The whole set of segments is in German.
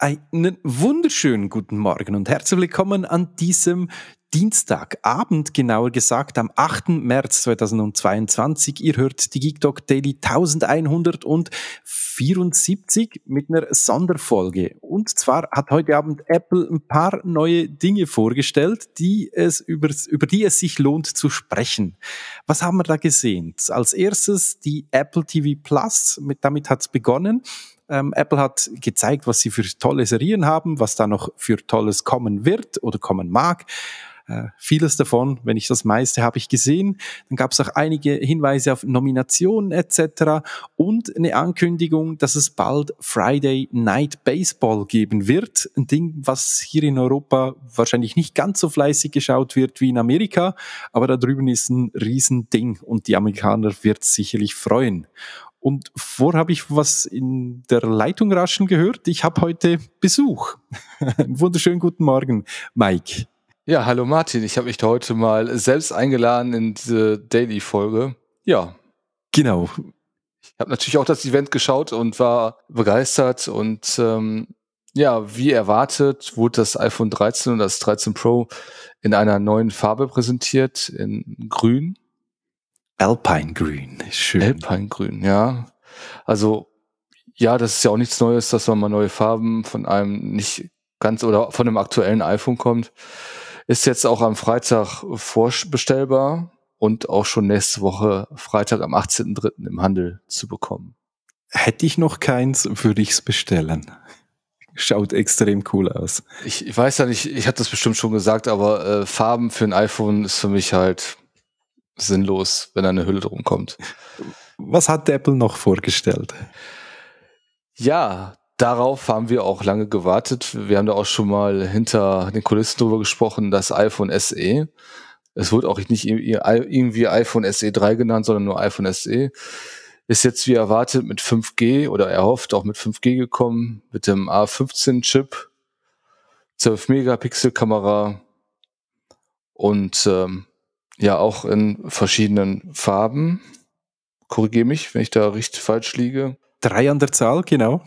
Einen wunderschönen guten Morgen und herzlich willkommen an diesem Dienstagabend, genauer gesagt am 8. März 2022. Ihr hört die GeekDoc Daily 1174 mit einer Sonderfolge. Und zwar hat heute Abend Apple ein paar neue Dinge vorgestellt, die es über, über die es sich lohnt zu sprechen. Was haben wir da gesehen? Als erstes die Apple TV Plus, mit, damit hat es begonnen ähm, Apple hat gezeigt, was sie für tolle Serien haben, was da noch für Tolles kommen wird oder kommen mag. Äh, vieles davon, wenn nicht das meiste, habe ich gesehen. Dann gab es auch einige Hinweise auf Nominationen etc. und eine Ankündigung, dass es bald Friday Night Baseball geben wird. Ein Ding, was hier in Europa wahrscheinlich nicht ganz so fleißig geschaut wird wie in Amerika, aber da drüben ist ein Riesending und die Amerikaner wird sicherlich freuen. Und vorher habe ich was in der Leitung raschen gehört. Ich habe heute Besuch. Einen wunderschönen guten Morgen, Mike. Ja, hallo Martin. Ich habe mich heute mal selbst eingeladen in diese Daily-Folge. Ja. Genau. Ich habe natürlich auch das Event geschaut und war begeistert und ähm, ja, wie erwartet wurde das iPhone 13 und das 13 Pro in einer neuen Farbe präsentiert, in grün. Alpine Green, schön. Alpine Grün, ja. Also, ja, das ist ja auch nichts Neues, dass man mal neue Farben von einem nicht ganz oder von einem aktuellen iPhone kommt. Ist jetzt auch am Freitag vorbestellbar und auch schon nächste Woche Freitag am 18.03. im Handel zu bekommen. Hätte ich noch keins, würde ich es bestellen. Schaut extrem cool aus. Ich, ich weiß ja nicht, ich hatte das bestimmt schon gesagt, aber äh, Farben für ein iPhone ist für mich halt sinnlos, wenn eine Hülle drum kommt. Was hat Apple noch vorgestellt? Ja, darauf haben wir auch lange gewartet. Wir haben da auch schon mal hinter den Kulissen drüber gesprochen, das iPhone SE. Es wurde auch nicht irgendwie iPhone SE 3 genannt, sondern nur iPhone SE. Ist jetzt wie erwartet mit 5G oder erhofft auch mit 5G gekommen, mit dem A15-Chip, 12 Megapixel-Kamera und ähm, ja auch in verschiedenen Farben. Korrigiere mich, wenn ich da richtig falsch liege. Drei an der Zahl, genau.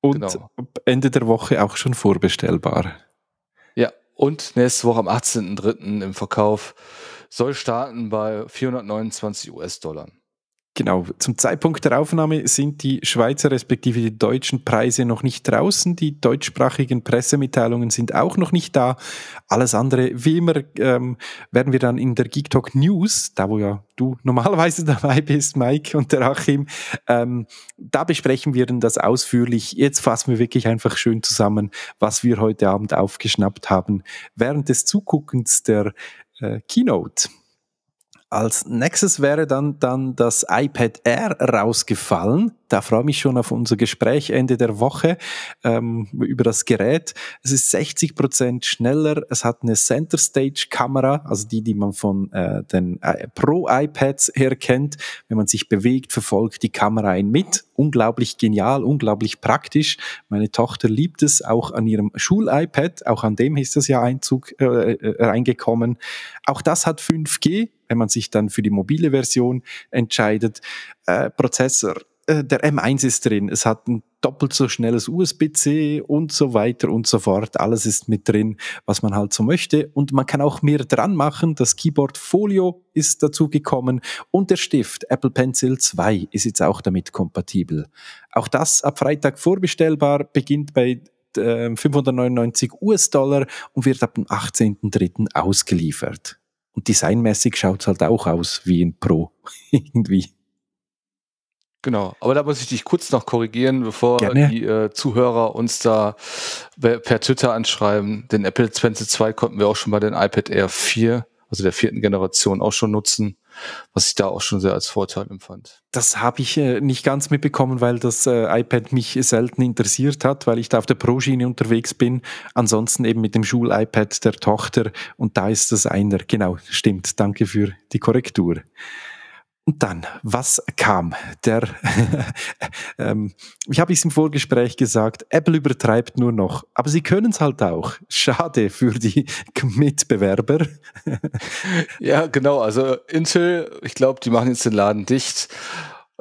Und genau. Ende der Woche auch schon vorbestellbar. Ja, und nächste Woche am 18.03. im Verkauf soll starten bei 429 US-Dollar. Genau, zum Zeitpunkt der Aufnahme sind die Schweizer respektive die deutschen Preise noch nicht draußen. Die deutschsprachigen Pressemitteilungen sind auch noch nicht da. Alles andere, wie immer, ähm, werden wir dann in der Geek Talk News, da wo ja du normalerweise dabei bist, Mike und der Achim, ähm, da besprechen wir dann das ausführlich. Jetzt fassen wir wirklich einfach schön zusammen, was wir heute Abend aufgeschnappt haben während des Zuguckens der äh, Keynote. Als nächstes wäre dann, dann das iPad Air rausgefallen. Da freue ich mich schon auf unser Gespräch Ende der Woche ähm, über das Gerät. Es ist 60 Prozent schneller. Es hat eine Center Stage Kamera, also die, die man von äh, den äh, Pro iPads her kennt. Wenn man sich bewegt, verfolgt die Kamera einen mit. Unglaublich genial, unglaublich praktisch. Meine Tochter liebt es auch an ihrem Schul-iPad. Auch an dem ist das ja Einzug äh, äh reingekommen. Auch das hat 5G wenn man sich dann für die mobile Version entscheidet. Äh, Prozessor, äh, der M1 ist drin, es hat ein doppelt so schnelles USB-C und so weiter und so fort. Alles ist mit drin, was man halt so möchte. Und man kann auch mehr dran machen. Das Keyboard Folio ist dazu gekommen und der Stift Apple Pencil 2 ist jetzt auch damit kompatibel. Auch das ab Freitag vorbestellbar, beginnt bei 599 äh, US-Dollar und wird ab dem 18.03. ausgeliefert. Und designmäßig schaut es halt auch aus wie ein Pro. Irgendwie. Genau, aber da muss ich dich kurz noch korrigieren, bevor Gerne. die äh, Zuhörer uns da per Twitter anschreiben. Den Apple 20 konnten wir auch schon bei den iPad Air 4, also der vierten Generation, auch schon nutzen was ich da auch schon sehr als Vorteil empfand. Das habe ich äh, nicht ganz mitbekommen, weil das äh, iPad mich selten interessiert hat, weil ich da auf der Pro-Schiene unterwegs bin. Ansonsten eben mit dem Schul-iPad der Tochter und da ist das einer. Genau, stimmt. Danke für die Korrektur. Und dann, was kam? Der, ähm, ich habe es im Vorgespräch gesagt, Apple übertreibt nur noch, aber sie können es halt auch. Schade für die Mitbewerber. ja, genau. Also Intel, ich glaube, die machen jetzt den Laden dicht.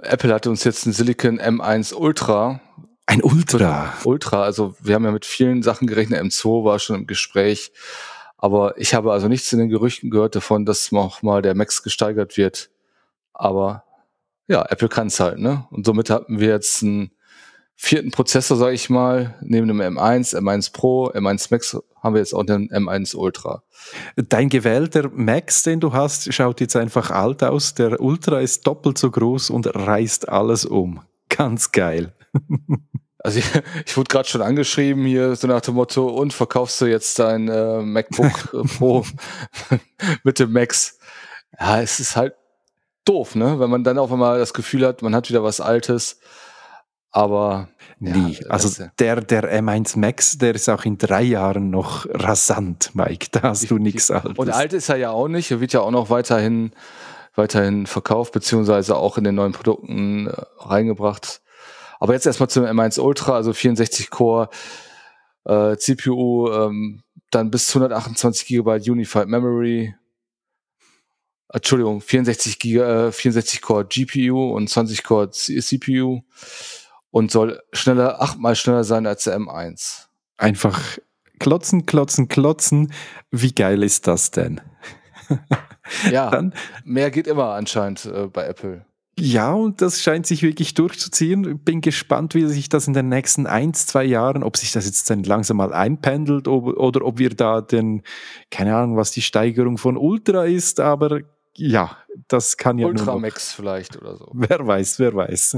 Apple hatte uns jetzt ein Silicon M1 Ultra. Ein Ultra. Ultra, also wir haben ja mit vielen Sachen gerechnet. M2 war schon im Gespräch. Aber ich habe also nichts in den Gerüchten gehört davon, dass nochmal der Max gesteigert wird. Aber ja, Apple kann es halt, ne? Und somit hatten wir jetzt einen vierten Prozessor, sage ich mal, neben dem M1, M1 Pro, M1 Max haben wir jetzt auch den M1 Ultra. Dein gewählter Max, den du hast, schaut jetzt einfach alt aus. Der Ultra ist doppelt so groß und reißt alles um. Ganz geil. Also ich, ich wurde gerade schon angeschrieben hier, so nach dem Motto, und verkaufst du jetzt dein äh, MacBook äh, Pro mit dem Max? Ja, es ist halt doof, ne? Wenn man dann auf einmal das Gefühl hat, man hat wieder was Altes. Aber nie. Also ja, also der, der M1 Max, der ist auch in drei Jahren noch rasant, Mike. Da hast du nichts Altes. Und alt ist er ja auch nicht. Er wird ja auch noch weiterhin, weiterhin verkauft, beziehungsweise auch in den neuen Produkten äh, reingebracht. Aber jetzt erstmal zum M1 Ultra, also 64 Core, äh, CPU, ähm, dann bis zu 128 GB Unified Memory, Entschuldigung, 64 Giga, 64 äh, Core GPU und 20 Core CPU und soll schneller, achtmal schneller sein als der M1. Einfach klotzen, klotzen, klotzen. Wie geil ist das denn? ja, Dann, mehr geht immer anscheinend äh, bei Apple. Ja, und das scheint sich wirklich durchzuziehen. Bin gespannt, wie sich das in den nächsten ein, zwei Jahren, ob sich das jetzt dann langsam mal einpendelt ob, oder ob wir da den, keine Ahnung, was die Steigerung von Ultra ist, aber ja, das kann ja Ultramax vielleicht oder so. Wer weiß, wer weiß.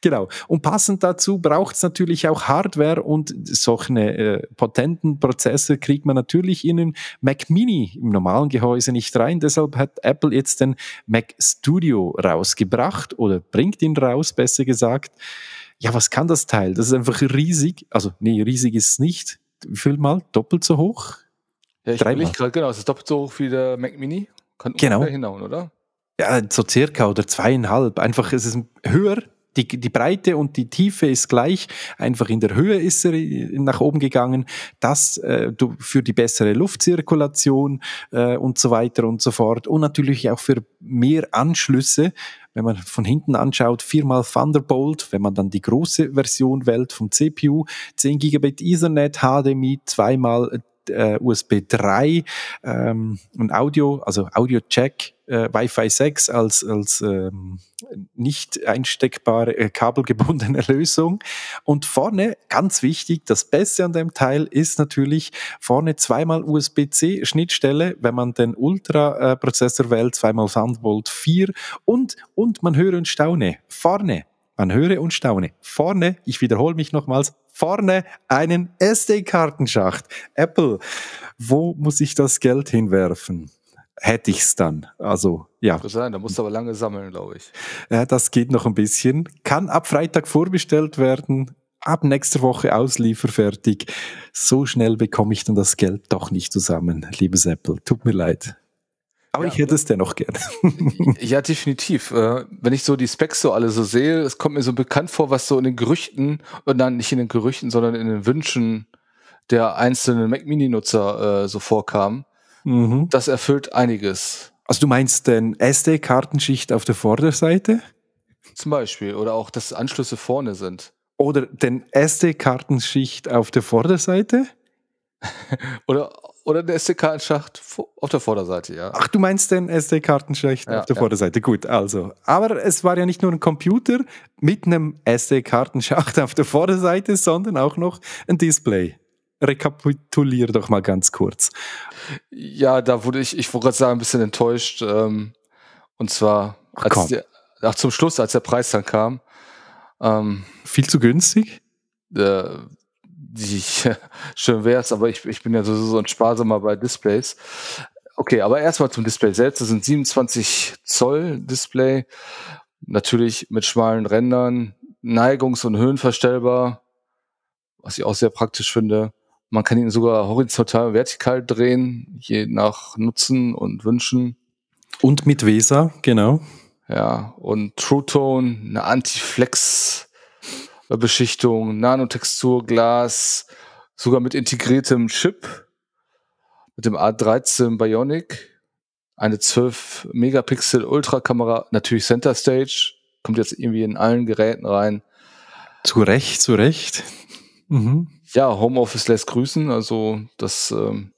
genau. Und passend dazu braucht es natürlich auch Hardware und solche äh, potenten Prozesse kriegt man natürlich in einen Mac Mini im normalen Gehäuse nicht rein. Deshalb hat Apple jetzt den Mac Studio rausgebracht oder bringt ihn raus, besser gesagt. Ja, was kann das Teil? Das ist einfach riesig. Also, nee, riesig ist es nicht. Wie viel mal? Doppelt so hoch? Ja, ich gerade, genau. Es ist doppelt so hoch wie der Mac Mini. Kann genau. hinhauen, oder? Ja, so circa oder zweieinhalb. Einfach, es ist höher, die, die Breite und die Tiefe ist gleich, einfach in der Höhe ist er äh, nach oben gegangen. Das äh, du, für die bessere Luftzirkulation äh, und so weiter und so fort. Und natürlich auch für mehr Anschlüsse. Wenn man von hinten anschaut, viermal Thunderbolt, wenn man dann die große Version wählt vom CPU, 10 Gigabit Ethernet, HDMI, zweimal äh, USB 3, ähm, und Audio, also Audio-Jack, äh, Wi-Fi 6 als, als ähm, nicht einsteckbare, äh, kabelgebundene Lösung. Und vorne, ganz wichtig, das Beste an dem Teil ist natürlich vorne zweimal USB-C Schnittstelle, wenn man den Ultra-Prozessor wählt, zweimal Thunderbolt 4 und, und man höre und staune. Vorne man höre und staune. Vorne, ich wiederhole mich nochmals, vorne einen SD-Kartenschacht. Apple, wo muss ich das Geld hinwerfen? hätte ich es dann. Also, ja. Sein, da musst du aber lange sammeln, glaube ich. Ja, das geht noch ein bisschen. Kann ab Freitag vorbestellt werden, ab nächster Woche auslieferfertig. So schnell bekomme ich dann das Geld doch nicht zusammen, liebes Apple. Tut mir leid. Aber ja, ich hätte ne? es dennoch gern. ja, definitiv. Äh, wenn ich so die Specs so alle so sehe, es kommt mir so bekannt vor, was so in den Gerüchten, und äh, dann nicht in den Gerüchten, sondern in den Wünschen der einzelnen Mac Mini-Nutzer äh, so vorkam. Mhm. Das erfüllt einiges. Also du meinst denn SD-Kartenschicht auf der Vorderseite? Zum Beispiel. Oder auch, dass Anschlüsse vorne sind. Oder den SD-Kartenschicht auf der Vorderseite? oder oder der SD-Kartenschacht auf der Vorderseite, ja. Ach, du meinst den SD-Kartenschacht ja, auf der ja. Vorderseite. Gut, also. Aber es war ja nicht nur ein Computer mit einem SD-Kartenschacht auf der Vorderseite, sondern auch noch ein Display. Rekapituliere doch mal ganz kurz. Ja, da wurde ich, ich wollte gerade sagen, ein bisschen enttäuscht. Ähm, und zwar, ach, der, ach, zum Schluss, als der Preis dann kam. Ähm, Viel zu günstig? Äh, die ich, schön wär's, aber ich, ich bin ja so, so ein Sparsamer bei Displays. Okay, aber erstmal zum Display selbst. Das sind 27 Zoll Display. Natürlich mit schmalen Rändern, Neigungs- und Höhenverstellbar, was ich auch sehr praktisch finde. Man kann ihn sogar horizontal und vertikal drehen, je nach Nutzen und Wünschen. Und mit VESA, genau. Ja, und True Tone, eine Anti-Flex- Beschichtung, Nanotextur, Glas, sogar mit integriertem Chip, mit dem A13 Bionic, eine 12 Megapixel Ultrakamera, natürlich Center Stage, kommt jetzt irgendwie in allen Geräten rein. Zu Recht, zu Recht. Mhm. Ja, Homeoffice lässt grüßen, also das, ähm,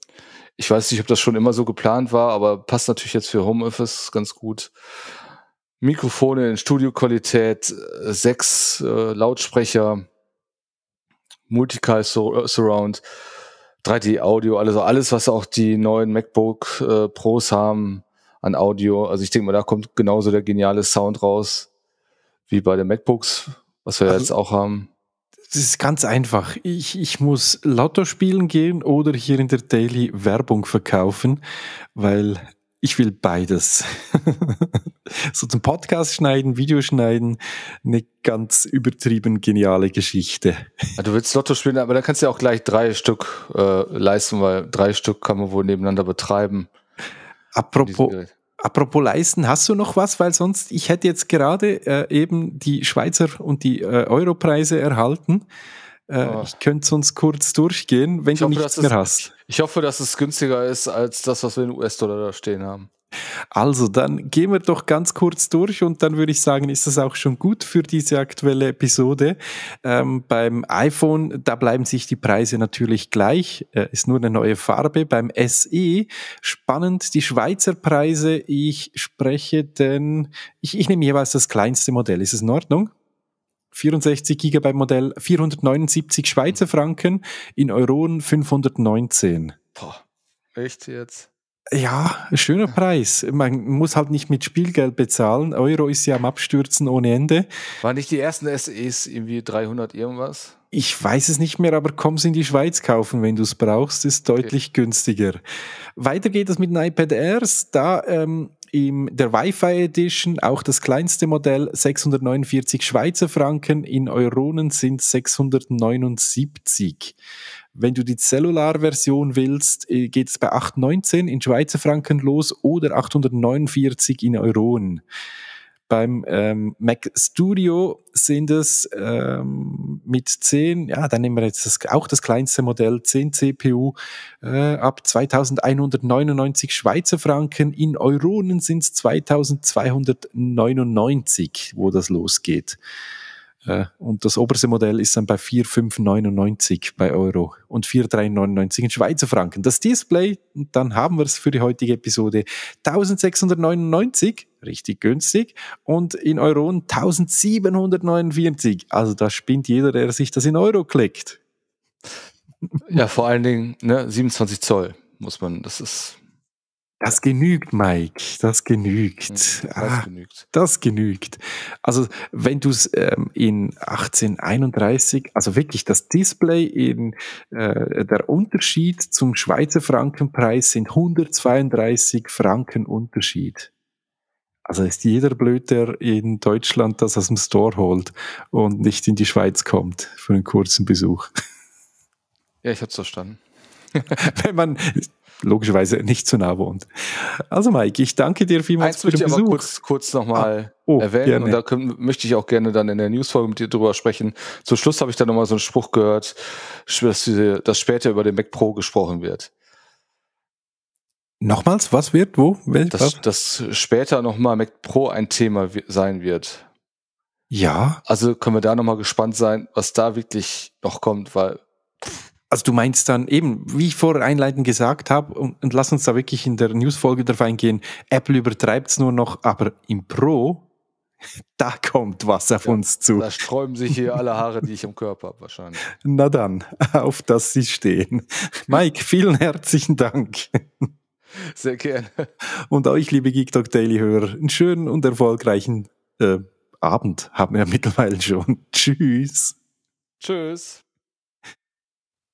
ich weiß nicht, ob das schon immer so geplant war, aber passt natürlich jetzt für Homeoffice ganz gut. Mikrofone in Studioqualität, äh, sechs äh, Lautsprecher, Multical äh, Surround, 3D Audio, also alles, was auch die neuen MacBook äh, Pros haben an Audio. Also ich denke mal, da kommt genauso der geniale Sound raus wie bei den MacBooks, was wir also, jetzt auch haben. Das ist ganz einfach. Ich, ich muss lauter spielen gehen oder hier in der Daily Werbung verkaufen, weil ich will beides. so zum Podcast schneiden, Video schneiden, eine ganz übertrieben geniale Geschichte. Ja, du willst Lotto spielen, aber da kannst du ja auch gleich drei Stück äh, leisten, weil drei Stück kann man wohl nebeneinander betreiben. Apropos, apropos leisten, hast du noch was? Weil sonst, ich hätte jetzt gerade äh, eben die Schweizer und die äh, Europreise erhalten. Äh, oh. Ich könnte sonst kurz durchgehen, wenn ich du hoffe, nichts mehr es, hast. Ich hoffe, dass es günstiger ist als das, was wir in US-Dollar da stehen haben. Also, dann gehen wir doch ganz kurz durch und dann würde ich sagen, ist das auch schon gut für diese aktuelle Episode. Ähm, beim iPhone, da bleiben sich die Preise natürlich gleich, äh, ist nur eine neue Farbe. Beim SE, spannend, die Schweizer Preise, ich spreche denn, ich, ich nehme jeweils das kleinste Modell, ist es in Ordnung? 64 GB Modell 479 Schweizer hm. Franken, in Euroen 519. Boah, echt jetzt? Ja, schöner Preis. Man muss halt nicht mit Spielgeld bezahlen. Euro ist ja am Abstürzen ohne Ende. Waren nicht die ersten SEs irgendwie 300 irgendwas? Ich weiß es nicht mehr, aber komm's in die Schweiz kaufen, wenn du es brauchst, ist deutlich okay. günstiger. Weiter geht es mit den iPad Airs. Da ähm, in der Wi-Fi Edition auch das kleinste Modell 649 Schweizer Franken, in Euronen sind 679. Wenn du die cellular willst, äh, geht es bei 819 in Schweizer Franken los oder 849 in Euronen. Beim ähm, Mac Studio sind es ähm, mit 10, ja, dann nehmen wir jetzt das, auch das kleinste Modell, 10 CPU äh, ab 2199 Schweizer Franken. In Euronen sind es 2299, wo das losgeht. Äh, und das oberste Modell ist dann bei 4,599 bei Euro und 4,399 in Schweizer Franken. Das Display, und dann haben wir es für die heutige Episode, 1699, richtig günstig, und in Euro 1749. Also da spinnt jeder, der sich das in Euro klickt. Ja, vor allen Dingen ne, 27 Zoll muss man, das ist das genügt, Mike. Das genügt. Hm, das ah, genügt. Das genügt. Also, wenn du es ähm, in 1831, also wirklich das Display in äh, der Unterschied zum Schweizer Frankenpreis sind 132 Franken Unterschied. Also ist jeder blöd, der in Deutschland das aus dem Store holt und nicht in die Schweiz kommt für einen kurzen Besuch. Ja, ich hab's verstanden. wenn man logischerweise nicht zu nah wohnt. Also Mike, ich danke dir vielmals Eins für den Besuch. Ich aber kurz, kurz nochmal ah, oh, erwähnen gerne. und da können, möchte ich auch gerne dann in der Newsfolge mit dir drüber sprechen. Zum Schluss habe ich dann nochmal so einen Spruch gehört, dass, dass später über den Mac Pro gesprochen wird. Nochmals, was wird, wo, welch, dass, dass später nochmal Mac Pro ein Thema sein wird. Ja. Also können wir da nochmal gespannt sein, was da wirklich noch kommt, weil also du meinst dann eben, wie ich vorher einleitend gesagt habe, und, und lass uns da wirklich in der Newsfolge drauf eingehen, Apple übertreibt es nur noch, aber im Pro, da kommt was auf ja, uns zu. Da sträuben sich hier alle Haare, die ich im Körper habe, wahrscheinlich. Na dann, auf das Sie stehen. Mike, vielen herzlichen Dank. Sehr gerne. Und euch, liebe Geek Talk Daily Hörer, einen schönen und erfolgreichen äh, Abend haben wir mittlerweile schon. Tschüss. Tschüss